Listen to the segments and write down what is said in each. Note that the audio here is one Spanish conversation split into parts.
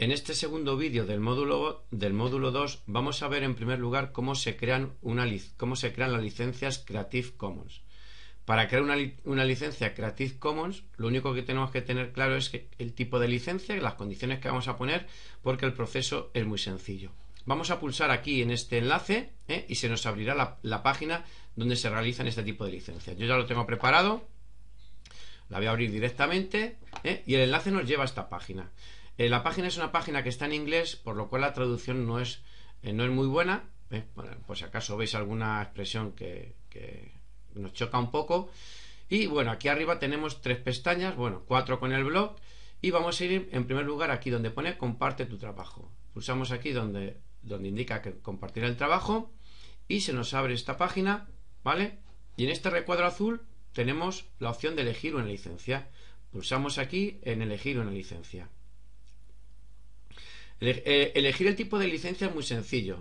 En este segundo vídeo del módulo, del módulo 2 vamos a ver en primer lugar cómo se crean, una, cómo se crean las licencias Creative Commons. Para crear una, licencia Creative Commons, lo único que tenemos que tener claro es que el tipo de licencia y las condiciones que vamos a poner, porque el proceso es muy sencillo. Vamos a pulsar aquí en este enlace ¿eh? y se nos abrirá la, página donde se realizan este tipo de licencias. Yo ya lo tengo preparado, la voy a abrir directamente ¿eh? y el enlace nos lleva a esta página. Eh, la página es una página que está en inglés, por lo cual la traducción no es, eh, no es muy buena. pues por si acaso veis alguna expresión que, nos choca un poco. Y bueno, aquí arriba tenemos tres pestañas, bueno, cuatro con el blog. Y vamos a ir en primer lugar aquí donde pone comparte tu trabajo. Pulsamos aquí donde, donde indica que compartir el trabajo y se nos abre esta página, ¿vale? Y en este recuadro azul tenemos la opción de elegir una licencia. Pulsamos aquí en elegir una licencia. Eh, elegir el tipo de licencia es muy sencillo.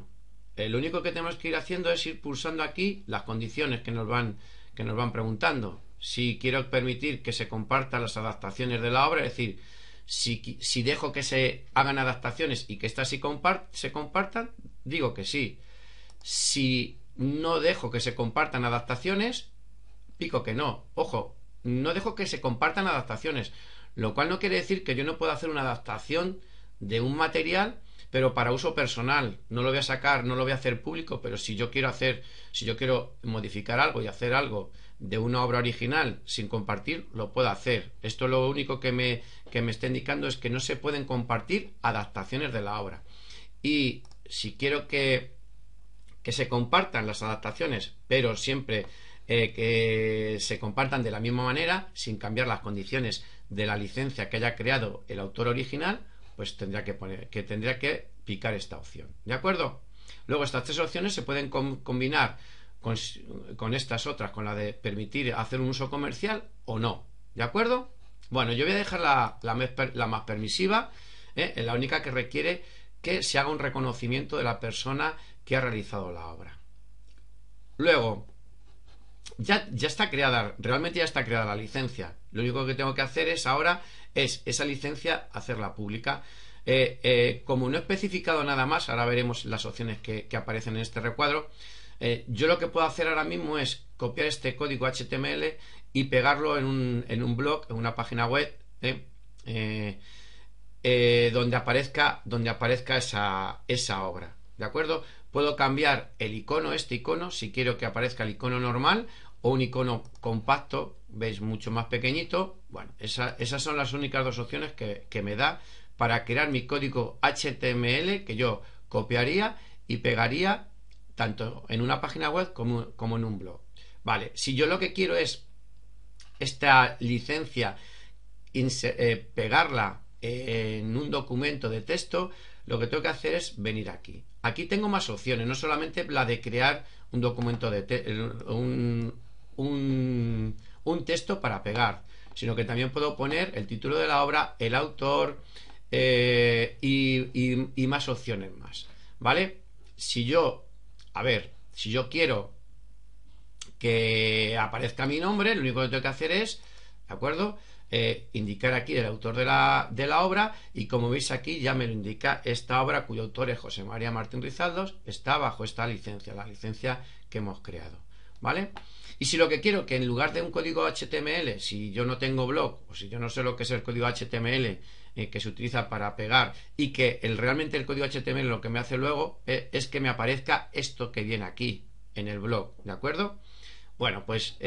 Eh, lo único que tenemos que ir haciendo es ir pulsando aquí las condiciones que nos van, que nos van preguntando. Si quiero permitir que se compartan las adaptaciones de la obra, es decir, si, dejo que se hagan adaptaciones y que estas se compartan, digo que sí. Si no dejo que se compartan adaptaciones, pico que no. Ojo, no dejo que se compartan adaptaciones, lo cual no quiere decir que yo no pueda hacer una adaptación de un material pero para uso personal. No lo voy a sacar, no lo voy a hacer público, pero si yo quiero hacer, si yo quiero modificar algo y hacer algo de una obra original sin compartir, lo puedo hacer. Esto lo único que me, que me está indicando es que no se pueden compartir adaptaciones de la obra. Y si quiero que, que se compartan las adaptaciones, pero siempre eh, que se compartan de la misma manera, sin cambiar las condiciones de la licencia que haya creado el autor original, pues tendría que poner, que tendría que picar esta opción. ¿De acuerdo? Luego estas tres opciones se pueden combinar con, estas otras, con la de permitir hacer un uso comercial o no. ¿De acuerdo? Bueno, yo voy a dejar la, la, más permisiva, ¿eh? la única que requiere que se haga un reconocimiento de la persona que ha realizado la obra. Luego, ya, está creada, realmente ya está creada la licencia. Lo único que tengo que hacer es ahora es esa licencia hacerla pública. Eh, eh, como no he especificado nada más, ahora veremos las opciones que, aparecen en este recuadro, eh, yo lo que puedo hacer ahora mismo es copiar este código HTML y pegarlo en un, blog, en una página web, donde aparezca, donde aparezca esa, esa obra. ¿De acuerdo? Puedo cambiar el icono, este icono, si quiero que aparezca el icono normal o un icono compacto, veis, mucho más pequeñito. Bueno, esas son las únicas dos opciones que, me da para crear mi código HTML que yo copiaría y pegaría tanto en una página web como, en un blog. Vale, si yo lo que quiero es esta licencia eh, pegarla en un documento de texto, lo que tengo que hacer es venir aquí. Aquí tengo más opciones, no solamente la de crear un documento de un, un, texto para pegar, sino que también puedo poner el título de la obra, el autor eh, y, y más opciones más. ¿Vale? Si yo, a ver, si yo quiero que aparezca mi nombre, lo único que tengo que hacer es, ¿de acuerdo? Eh, indicar aquí el autor de la, obra y como veis aquí ya me lo indica esta obra cuyo autor es José María Martín Rizaldos está bajo esta licencia, la licencia que hemos creado, ¿vale? Y si lo que quiero que en lugar de un código HTML, si yo no tengo blog o si yo no sé lo que es el código HTML eh, que se utiliza para pegar y que el, realmente el código HTML lo que me hace luego eh, es que me aparezca esto que viene aquí en el blog, ¿de acuerdo? Bueno, pues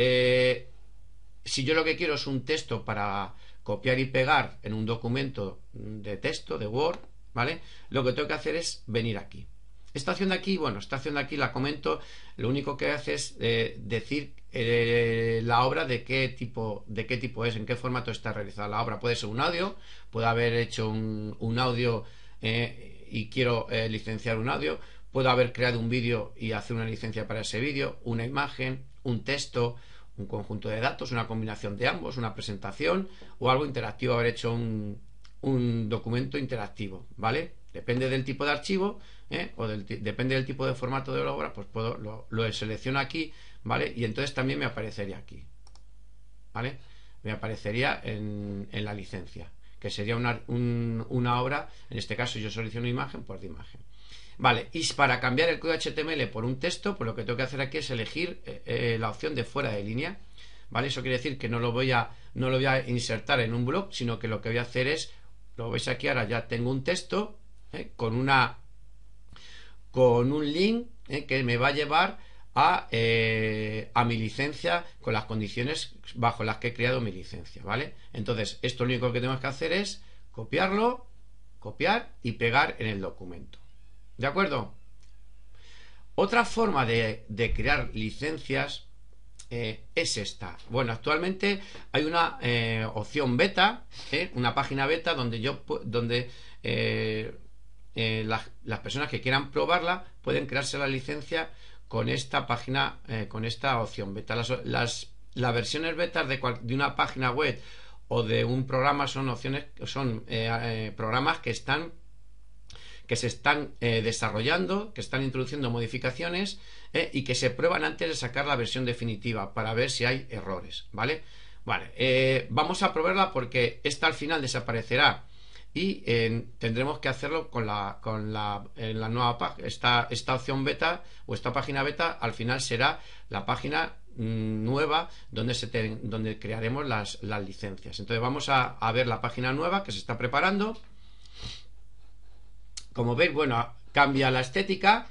si yo lo que quiero es un texto para copiar y pegar en un documento de texto, de Word, ¿vale? Lo que tengo que hacer es venir aquí. Esta acción de aquí, bueno, esta acción de aquí la comento, lo único que hace es eh, decir eh, la obra de qué tipo, de qué tipo es, en qué formato está realizada la obra. Puede ser un audio, puede haber hecho un, audio eh, y quiero licenciar un audio, puedo haber creado un vídeo y hacer una licencia para ese vídeo, una imagen, un texto, un conjunto de datos, una combinación de ambos, una presentación o algo interactivo, haber hecho un, documento interactivo, ¿vale? Depende del tipo de archivo ¿eh? o del, depende del tipo de formato de la obra, pues puedo, lo, selecciono aquí, ¿vale? Y entonces también me aparecería aquí, ¿vale? Me aparecería en, en la licencia, que sería una, una obra, en este caso yo selecciono imagen, pues de imagen. Vale, y para cambiar el código HTML por un texto, pues lo que tengo que hacer aquí es elegir eh, eh, la opción de fuera de línea. ¿Vale? Eso quiere decir que no lo voy a no lo voy a insertar en un blog, sino que lo que voy a hacer es, lo veis aquí ahora, ya tengo un texto ¿eh? con una con un link que me va a llevar a, a, mi licencia con las condiciones bajo las que he creado mi licencia, ¿vale? Entonces, esto lo único que tenemos que hacer es copiarlo, copiar y pegar en el documento. ¿De acuerdo? Otra forma de, crear licencias eh, es esta. Bueno, actualmente hay una eh, opción beta, eh, una página beta donde yo donde las, personas que quieran probarla pueden crearse la licencia con esta página, con esta opción beta. Las, versiones betas de, de una página web o de un programa son opciones, son programas que están que se están eh, desarrollando, que están introduciendo modificaciones eh, y que se prueban antes de sacar la versión definitiva para ver si hay errores, ¿vale? Vale, eh, vamos a probarla porque esta al final desaparecerá y tendremos que hacerlo con la, con la, en la nueva página. Esta, esta opción beta o esta página beta al final será la página mm, nueva donde, se donde crearemos las, las, licencias. Entonces vamos a, a ver la página nueva que se está preparando. Como veis, bueno, cambia la estética.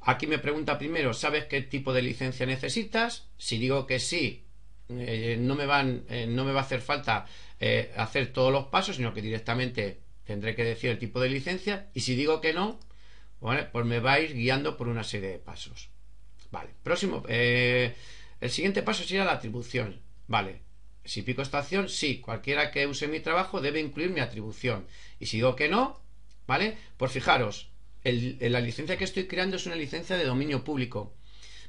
Aquí me pregunta primero, ¿sabes qué tipo de licencia necesitas? Si digo que sí, eh, no, me van, eh, no me va a hacer falta eh, hacer todos los pasos, sino que directamente tendré que decir el tipo de licencia. Y si digo que no, pues me va a ir guiando por una serie de pasos. Vale, próximo. el siguiente paso sería la atribución. Vale, si pico esta acción, sí, cualquiera que use mi trabajo debe incluir mi atribución. Y si digo que no, ¿Vale? Por pues fijaros, la licencia que estoy creando es una licencia de dominio público.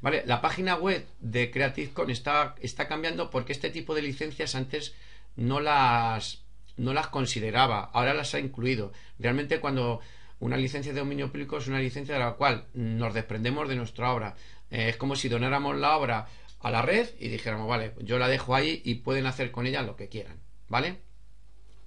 ¿Vale? La página web de Creative está, está cambiando porque este tipo de licencias antes no las, no las consideraba, ahora las ha incluido. Realmente cuando una licencia de dominio público es una licencia de la cual nos desprendemos de nuestra obra. Eh, es como si donáramos la obra a la red y dijéramos, vale, yo la dejo ahí y pueden hacer con ella lo que quieran, ¿vale?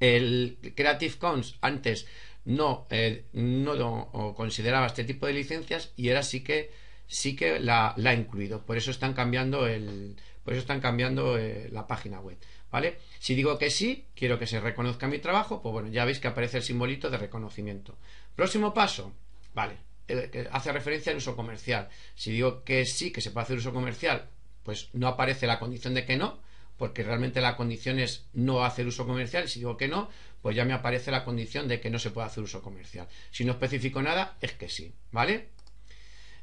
El Creative Commons antes no, eh, no lo consideraba este tipo de licencias y era sí que sí que la, ha incluido. Por eso están cambiando el, por eso están cambiando eh, la página web. ¿Vale? Si digo que sí, quiero que se reconozca mi trabajo, pues bueno, ya veis que aparece el simbolito de reconocimiento. Próximo paso, vale, eh, hace referencia al uso comercial. Si digo que sí, que se puede hacer uso comercial, pues no aparece la condición de que no, porque realmente la condición es no hacer uso comercial, y si digo que no, pues ya me aparece la condición de que no se puede hacer uso comercial. Si no especifico nada, es que sí, ¿vale?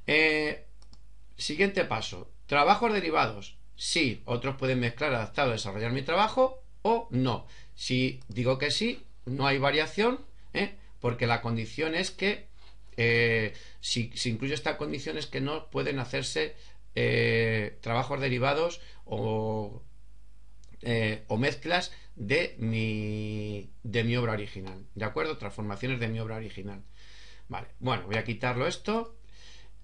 Eh, siguiente paso, trabajos derivados. Sí, otros pueden mezclar, adaptar desarrollar mi trabajo o no. Si digo que sí, no hay variación, ¿eh? porque la condición es que, eh, si, si incluye esta condición es que no pueden hacerse trabajos derivados o eh, o mezclas de mi, de mi obra original, ¿de acuerdo? Transformaciones de mi obra original. Vale, bueno, voy a quitarlo esto.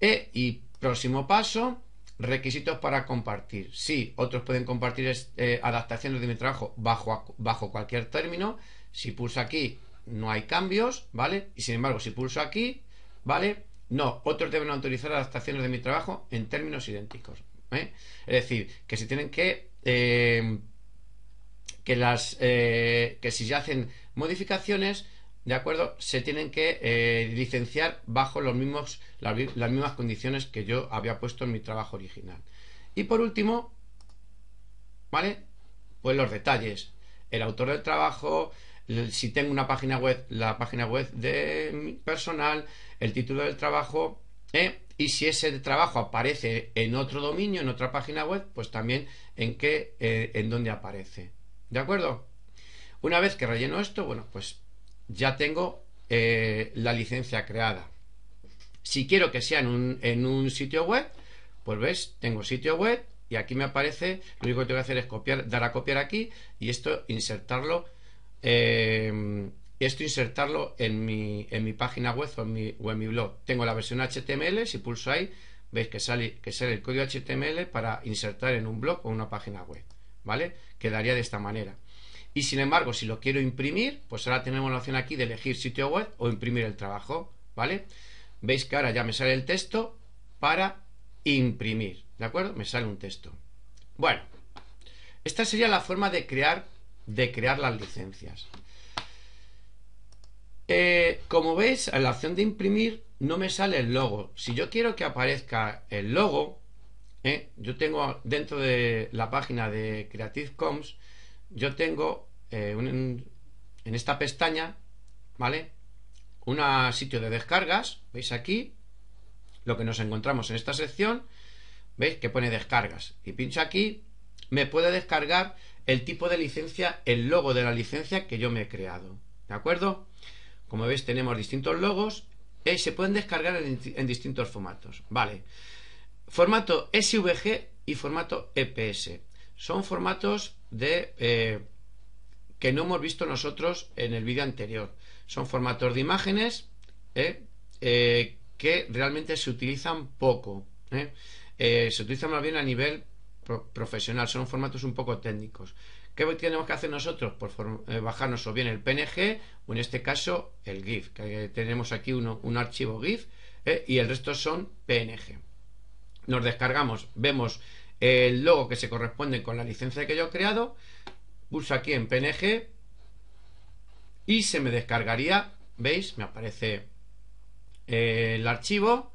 Eh, y próximo paso, requisitos para compartir. Sí, otros pueden compartir eh, adaptaciones de mi trabajo bajo, bajo cualquier término. Si pulso aquí, no hay cambios, ¿vale? Y sin embargo, si pulso aquí, ¿vale? No, otros deben autorizar adaptaciones de mi trabajo en términos idénticos. Es decir, que si tienen que que las eh, que si se hacen modificaciones de acuerdo se tienen que eh, licenciar bajo los mismos las, mismas condiciones que yo había puesto en mi trabajo original y por último vale pues los detalles el autor del trabajo si tengo una página web la página web de mi personal el título del trabajo ¿eh? y si ese trabajo aparece en otro dominio en otra página web pues también en qué en dónde aparece ¿De acuerdo? Una vez que relleno esto, bueno, pues ya tengo eh, la licencia creada. Si quiero que sea en un, sitio web, pues ves, tengo sitio web y aquí me aparece, lo único que tengo que hacer es copiar, dar a copiar aquí y esto insertarlo, eh, esto insertarlo en mi, en mi página web o en mi, mi blog. Tengo la versión HTML, si pulso ahí, veis que sale, que sale el código HTML para insertar en un blog o una página web. ¿vale? Quedaría de esta manera. Y sin embargo, si lo quiero imprimir, pues ahora tenemos la opción aquí de elegir sitio web o imprimir el trabajo, ¿vale? Veis que ahora ya me sale el texto para imprimir, ¿de acuerdo? Me sale un texto. Bueno, esta sería la forma de crear, de crear las licencias. Eh, como veis, en la opción de imprimir no me sale el logo. Si yo quiero que aparezca el logo, ¿eh? yo tengo dentro de la página de Creative Commons, yo tengo eh, en esta pestaña, ¿vale? Un sitio de descargas, veis aquí, lo que nos encontramos en esta sección, veis que pone descargas, y pincho aquí, me puede descargar el tipo de licencia, el logo de la licencia que yo me he creado, ¿de acuerdo? Como veis tenemos distintos logos, y eh, se pueden descargar en, distintos formatos, ¿vale? vale Formato SVG y formato EPS. Son formatos de eh, que no hemos visto nosotros en el vídeo anterior. Son formatos de imágenes ¿eh? Eh, que realmente se utilizan poco. se utilizan más bien a nivel profesional. Son formatos un poco técnicos. ¿Qué tenemos que hacer nosotros? por pues bajarnos o bien el PNG o en este caso el GIF. tenemos aquí un archivo GIF y el resto son PNG nos descargamos, vemos el logo que se corresponde con la licencia que yo he creado, pulso aquí en PNG y se me descargaría, veis, me aparece eh, el archivo,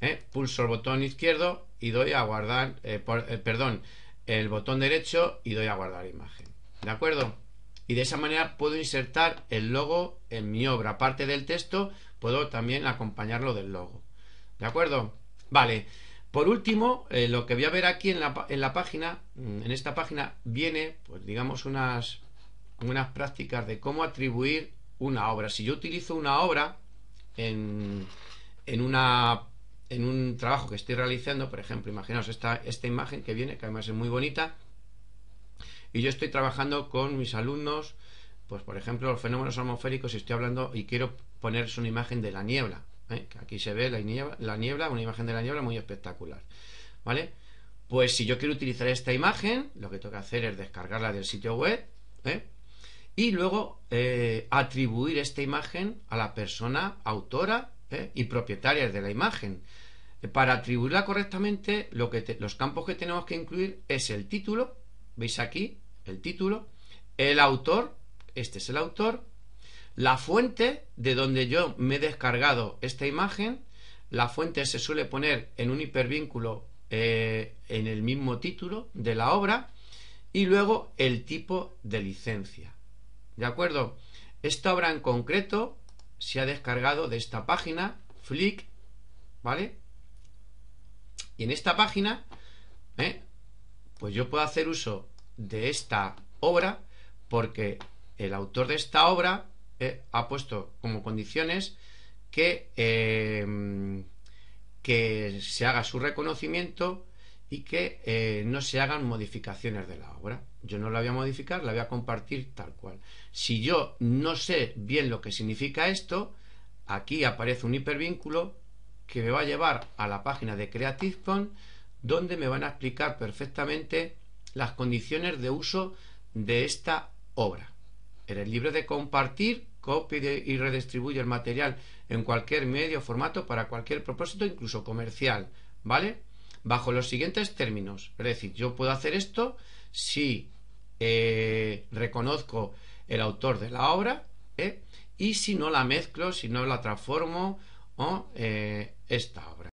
¿eh? pulso el botón izquierdo y doy a guardar, eh, perdón, el botón derecho y doy a guardar imagen, ¿de acuerdo? Y de esa manera puedo insertar el logo en mi obra, aparte del texto, puedo también acompañarlo del logo, ¿de acuerdo? Vale. Por último, eh, lo que voy a ver aquí en la, página, mm, en esta página viene, pues digamos, unas, unas prácticas de cómo atribuir una obra. Si yo utilizo una obra en, una, en un trabajo que estoy realizando, por ejemplo, imaginaos esta, imagen que viene, que además es muy bonita, y yo estoy trabajando con mis alumnos, pues por ejemplo, los fenómenos atmosféricos, y estoy hablando y quiero ponerse una imagen de la niebla. ¿eh? Aquí se ve la niebla, una imagen de la niebla muy espectacular. ¿Vale? Pues si yo quiero utilizar esta imagen, lo que tengo que hacer es descargarla del sitio web ¿eh? y luego eh, atribuir esta imagen a la persona autora y propietaria de la imagen. Para atribuirla correctamente, los campos que tenemos que incluir es el título, veis aquí, el título, el autor, este es el autor, la fuente de donde yo me he descargado esta imagen, la fuente se suele poner en un hipervínculo eh, en el mismo título de la obra y luego el tipo de licencia. ¿De acuerdo? Esta obra en concreto se ha descargado de esta página, Flick, ¿vale? Y en esta página, ¿eh? pues yo puedo hacer uso de esta obra porque el autor de esta obra eh, ha puesto como condiciones que, em, que se haga su reconocimiento y que eh, no se hagan modificaciones de la obra. Yo no la voy a modificar, la voy a compartir tal cual. Si yo no sé bien lo que significa esto, aquí aparece un hipervínculo que me va a llevar a la página de Commons donde me van a explicar perfectamente las condiciones de uso de esta obra. Eres libre de compartir copie y redistribuye el material en cualquier medio o formato para cualquier propósito, incluso comercial, ¿vale? Bajo los siguientes términos. Es decir, yo puedo hacer esto si eh, reconozco el autor de la obra ¿eh? y si no la mezclo, si no la transformo o eh, esta obra.